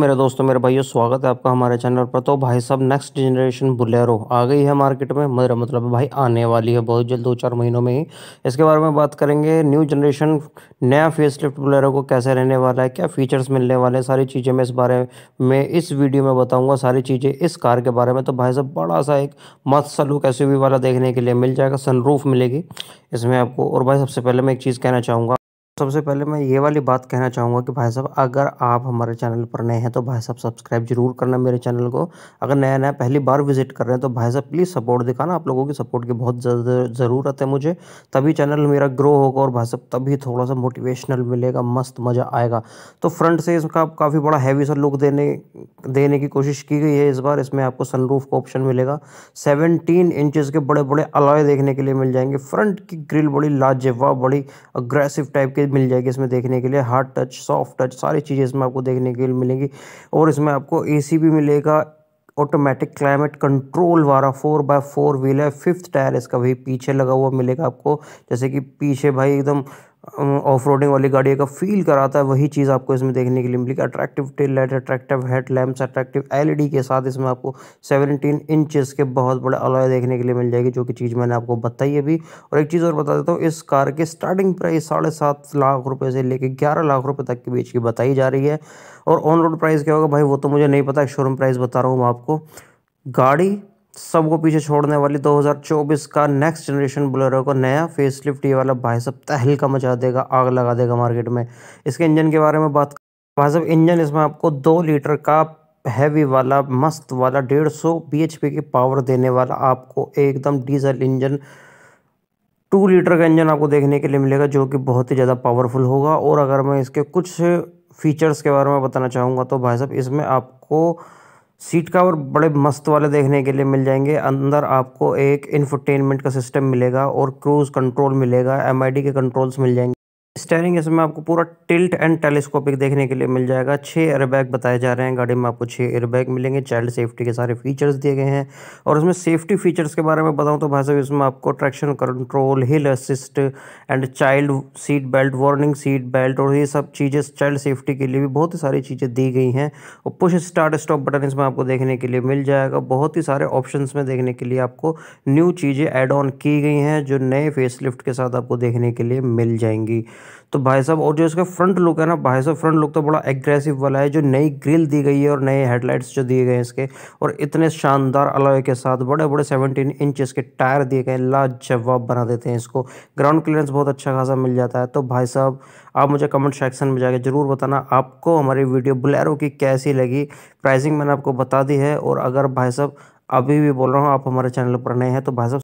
मेरे दोस्तों मेरे भाइयों स्वागत है आपका हमारे चैनल पर तो भाई साहब नेक्स्ट जनरेशन बुलेरो आ गई है मार्केट में मेरा मतलब भाई आने वाली है बहुत जल्द दो चार महीनों में ही इसके बारे में बात करेंगे न्यू जनरेशन नया फेस लिफ्ट बुलेरो को कैसे रहने वाला है क्या फीचर्स मिलने वाले हैं सारी चीज़ें मैं इस बारे में इस वीडियो में बताऊँगा सारी चीज़ें इस कार के बारे में तो भाई साहब बड़ा सा एक मत सलूक एस वाला देखने के लिए मिल जाएगा सनरूफ मिलेगी इसमें आपको और भाई सबसे पहले मैं एक चीज़ कहना चाहूँगा सबसे पहले मैं ये वाली बात कहना चाहूँगा कि भाई साहब अगर आप हमारे चैनल पर नए हैं तो भाई साहब सब्सक्राइब जरूर करना मेरे चैनल को अगर नया नया पहली बार विजिट कर रहे हैं तो भाई साहब प्लीज़ सपोर्ट दिखाना आप लोगों की सपोर्ट की बहुत ज़रूरत है मुझे तभी चैनल मेरा ग्रो होगा और भाई साहब तभी थोड़ा सा मोटिवेशनल मिलेगा मस्त मज़ा आएगा तो फ्रंट से इसका काफ़ी बड़ा हैवी सा लुक देने देने की कोशिश की गई है इस बार इसमें आपको सन का ऑप्शन मिलेगा सेवनटीन इंचज़ के बड़े बड़े अलाय देखने के लिए मिल जाएंगे फ्रंट की ग्रिल बड़ी लाजवाब बड़ी अग्रेसिव टाइप के मिल जाएगी इसमें देखने के लिए हार्ड टच सॉफ्ट टच सारी चीज़ें इसमें आपको देखने के लिए मिलेंगी और इसमें आपको एसी भी मिलेगा ऑटोमेटिक क्लाइमेट कंट्रोल वाला four by four wheeler fifth tyre इसका भाई पीछे लगा हुआ मिलेगा आपको जैसे कि पीछे भाई एकदम ऑफ रोडिंग वाली गाड़ी का फील कराता है वही चीज़ आपको इसमें देखने के लिए मिलेगी attractive tail light attractive head lamps attractive LED के साथ इसमें आपको 17 इंचेस के बहुत बड़े अलॉय देखने के लिए मिल जाएगी जो कि चीज़ मैंने आपको बताई अभी और एक चीज़ और बता देता हूँ इस कार के स्टार्टिंग प्राइस साढ़े सात लाख रुपये से लेकर ग्यारह लाख रुपये तक के बीच की बताई जा रही है और ऑन रोड प्राइस क्या होगा भाई वो तो मुझे नहीं पता शोरूम प्राइस बता रहा हूँ मैं आपको गाड़ी सबको पीछे छोड़ने वाली 2024 का नेक्स्ट जनरेशन बुलेरो का नया फेस लिफ्ट ये वाला भाई साहब तहलका मचा देगा आग लगा देगा मार्केट में इसके इंजन के बारे में बात भाई साहब इंजन इसमें आपको दो लीटर का हैवी वाला मस्त वाला डेढ़ सौ बी एच की पावर देने वाला आपको एकदम डीजल इंजन टू लीटर का इंजन आपको देखने के लिए मिलेगा जो कि बहुत ही ज़्यादा पावरफुल होगा और अगर मैं इसके कुछ फीचर्स के बारे में बताना चाहूँगा तो भाई साहब इसमें आपको सीट कवर बड़े मस्त वाले देखने के लिए मिल जाएंगे अंदर आपको एक इन्फोटेनमेंट का सिस्टम मिलेगा और क्रूज कंट्रोल मिलेगा एम के कंट्रोल्स मिल जाएंगे स्टेयरिंग इसमें आपको पूरा टिल्ट एंड टेलीस्कोपिक देखने के लिए मिल जाएगा छः एयरबैग बताए जा रहे हैं गाड़ी में आपको छः एयरबैग मिलेंगे चाइल्ड सेफ्टी के सारे फीचर्स दिए गए हैं और इसमें सेफ्टी फीचर्स के बारे में बताऊं तो भाई साहब इसमें आपको traction control hill assist and child seat belt warning seat belt और ये सब चीज़ें चाइल्ड सेफ्टी के लिए भी बहुत ही सारी चीज़ें दी गई हैं और पुश स्टार्ट स्टॉप बटन इसमें आपको देखने के लिए मिल जाएगा बहुत ही सारे ऑप्शन में देखने के लिए आपको न्यू चीज़ें एड ऑन की गई हैं जो नए लिफ्ट के साथ आपको देखने के लिए मिल जाएंगी तो भाई साहब और जो इसका फ्रंट लुक है ना भाई साहब फ्रंट लुक तो बड़ा एग्रेसिव वाला है जो नई ग्रिल दी गई है और नए हेडलाइट्स जो दिए गए हैं इसके और इतने शानदार अलावे के साथ बड़े बड़े सेवनटीन इंच इसके टायर दिए गए लाजवाब बना देते हैं इसको ग्राउंड क्लियरेंस बहुत अच्छा खासा मिल जाता है तो भाई साहब आप मुझे कमेंट सेक्शन में जाकर ज़रूर बताना आपको हमारी वीडियो बुलेरो की कैसी लगी प्राइसिंग मैंने आपको बता दी है और अगर भाई साहब अभी भी बोल रहा हूँ आप हमारे चैनल पर नए हैं तो भाई साहब